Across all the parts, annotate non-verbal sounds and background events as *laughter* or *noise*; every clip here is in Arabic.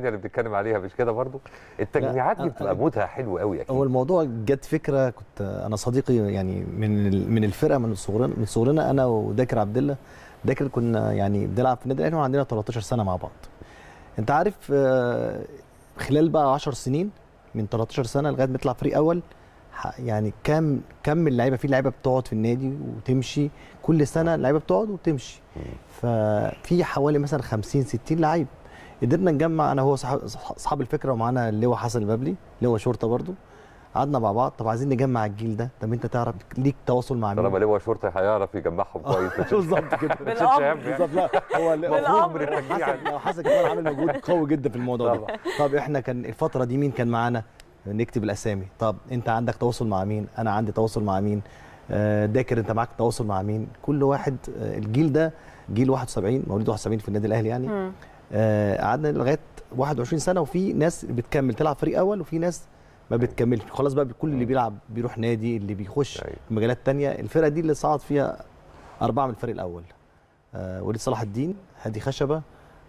الدنيا اللي بنتكلم عليها مش كده برضو التجميعات دي بتبقى موتها حلو قوي اكيد هو الموضوع جت فكره كنت انا صديقي يعني من من الفرقه من صغرنا من صغرنا انا وذاكر عبد الله ذاكر كنا يعني بنلعب في النادي الاهلي وعندنا 13 سنه مع بعض انت عارف آه، خلال بقى 10 سنين من 13 سنه لغايه ما يطلع فريق اول يعني كم كم اللعيبه في لعيبه بتقعد في النادي وتمشي كل سنه اللعيبه بتقعد وتمشي ففي حوالي مثلا 50 60 لعيب قدرنا نجمع انا هو اصحاب الفكره ومعانا اللواء حسن البابلي لواء شرطه برضو قعدنا مع بعض طب عايزين نجمع الجيل ده طب انت تعرف ليك تواصل مع مين طالما لواء شرطه هيعرف يجمعهم كويس *laughs* بالظبط كده *laughs* بالظبط لا هو التجميع حسن حسن كمان عامل مجهود قوي جدا في الموضوع ده طب احنا كان الفتره دي مين كان معانا نكتب الاسامي طب انت عندك تواصل مع مين انا عندي تواصل مع مين آه، داكر انت معاك تواصل مع مين كل واحد آه، الجيل ده جيل 71 مواليد 71 في النادي الاهلي يعني آه، قعدنا لغايه 21 سنه وفي ناس بتكمل تلعب فريق اول وفي ناس ما بتكملش خلاص بقى كل اللي بيلعب بيروح نادي اللي بيخش أيوة. في مجالات ثانيه الفرقه دي اللي صعد فيها اربعه من الفريق الاول آه وليد صلاح الدين هادي خشبه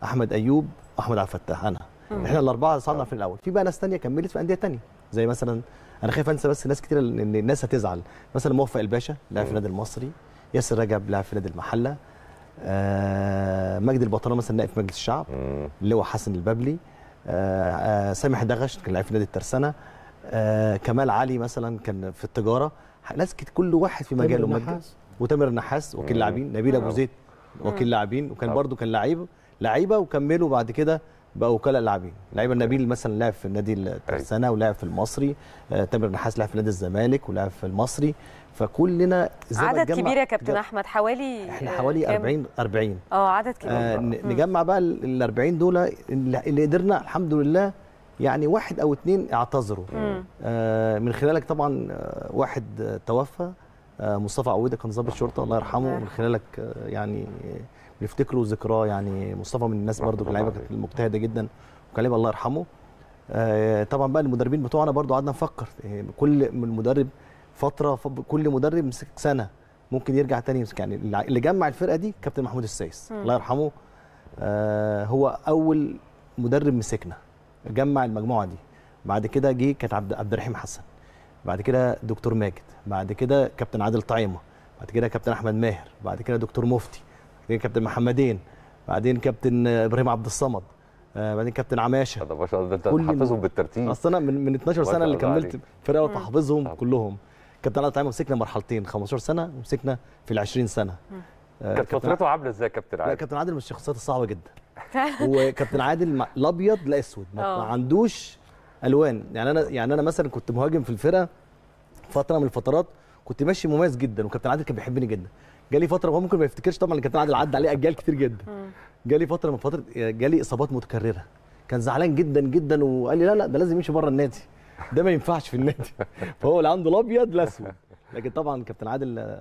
احمد ايوب احمد عبد الفتاح انا مم. احنا الاربعه صعدنا في الاول في بقى ناس ثانيه كملت في انديه ثانيه زي مثلا انا خايف انسى بس ناس كتير ان الناس هتزعل مثلا موفق الباشا لاعب في النادي المصري ياسر رجب لاعب في نادي المحله آه، مجدي البطلان مثلا نائب في مجلس الشعب اللي هو حسن البابلي آه، آه، سامح دغش كان لعيب في نادي الترسانه كمال علي مثلا كان في التجاره ناس كل واحد في مجاله النحاس وتامر النحاس وكيل لاعبين نبيل ابو نعم. زيد وكيل نعم. لاعبين وكان نعم. برده كان لعيب لعيبه وكملوا بعد كده بقى وكلاء لاعبين لعيبه نبيل مثلا لعب في النادي الترسانه أيوه. ولعب في المصري آه، تامر النحاس لعب في نادي الزمالك ولعب في المصري فكلنا عدد عدد كبير يا كابتن احمد حوالي احنا حوالي كم؟ 40 40 اه عدد كبير آه نجمع بقى ال 40 دول اللي قدرنا الحمد لله يعني واحد او اثنين اعتذروا آه من خلالك طبعا آه، واحد توفى آه، مصطفى عويده كان ضابط شرطه الله يرحمه من خلالك آه، يعني بنفتكره ذكراه يعني مصطفى من الناس برده كان لعيبه كانت مجتهده جدا وكان الله يرحمه آه، طبعا بقى المدربين بتوعنا برده قعدنا نفكر كل مدرب فتره كل مدرب مسك سنه ممكن يرجع تاني يمسك يعني اللي جمع الفرقه دي كابتن محمود السايس الله يرحمه هو اول مدرب مسكنا جمع المجموعه دي بعد كده جه كانت عبد الرحيم حسن بعد كده دكتور ماجد بعد كده كابتن عادل طعيمه بعد كده كابتن احمد ماهر بعد كده دكتور مفتي بعد كده كابتن محمدين بعدين كابتن ابراهيم عبد الصمد آه، بعدين كابتن عماشه ده ما شاء الله انت حافظهم بالترتيب اصل انا من من 12 سنه اللي كملت فرقه وتحفظهم كلهم كابتن عادل طعيمه مسكنا مرحلتين 15 سنه ومسكنا في ال 20 سنه آه، كانت فترته عامله ازاي كابتن عادل؟ كابتن عادل من الشخصيات الصعبه جدا *laughs* وكابتن عادل الابيض لا اسود اه. ما عندوش الوان يعني انا يعني انا مثلا كنت مهاجم في الفرقه فتره من الفترات كنت ماشي مميز جدا وكابتن عادل كان بيحبني جدا جالي فتره وهو ممكن ما يفتكرش طبعا الكابتن عادل عدى عليه اجيال كتير جدا جالي فتره من فتره جالي اصابات متكرره كان زعلان جدا جدا وقال لي لا لا ده لازم يمشي بره النادي ده ما ينفعش في النادي فهو اللي عنده الابيض الاسود لكن طبعا كابتن عادل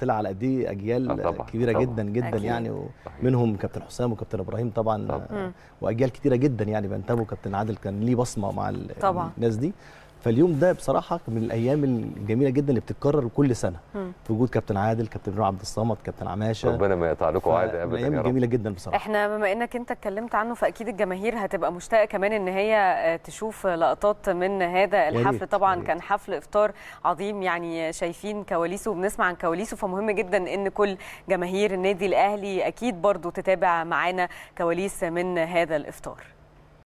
طلع على قد ايه اجيال آه، طبعًا كبيره طبعًا جدا جدا أكيد. يعني ومنهم كابتن حسام وكابتن ابراهيم طبعا, طبعًا. واجيال كتيره جدا يعني بينتموا كابتن عادل كان ليه بصمه مع طبعًا. الناس دي فاليوم ده بصراحه من الايام الجميله جدا اللي بتتكرر كل سنه في وجود كابتن عادل كابتن نور عبد الصمد كابتن عماشه ربنا ما يقطع لكم عاده ابدا رب جميله جدا بصراحه احنا بما انك انت اتكلمت عنه فاكيد الجماهير هتبقى مشتاقه كمان ان هي آه، تشوف لقطات من هذا الحفل طبعا ياريت. كان حفل افطار عظيم يعني شايفين كواليسه وبنسمع عن كواليسه فمهم جدا ان كل جماهير النادي الاهلي اكيد برضو تتابع معانا كواليس من هذا الافطار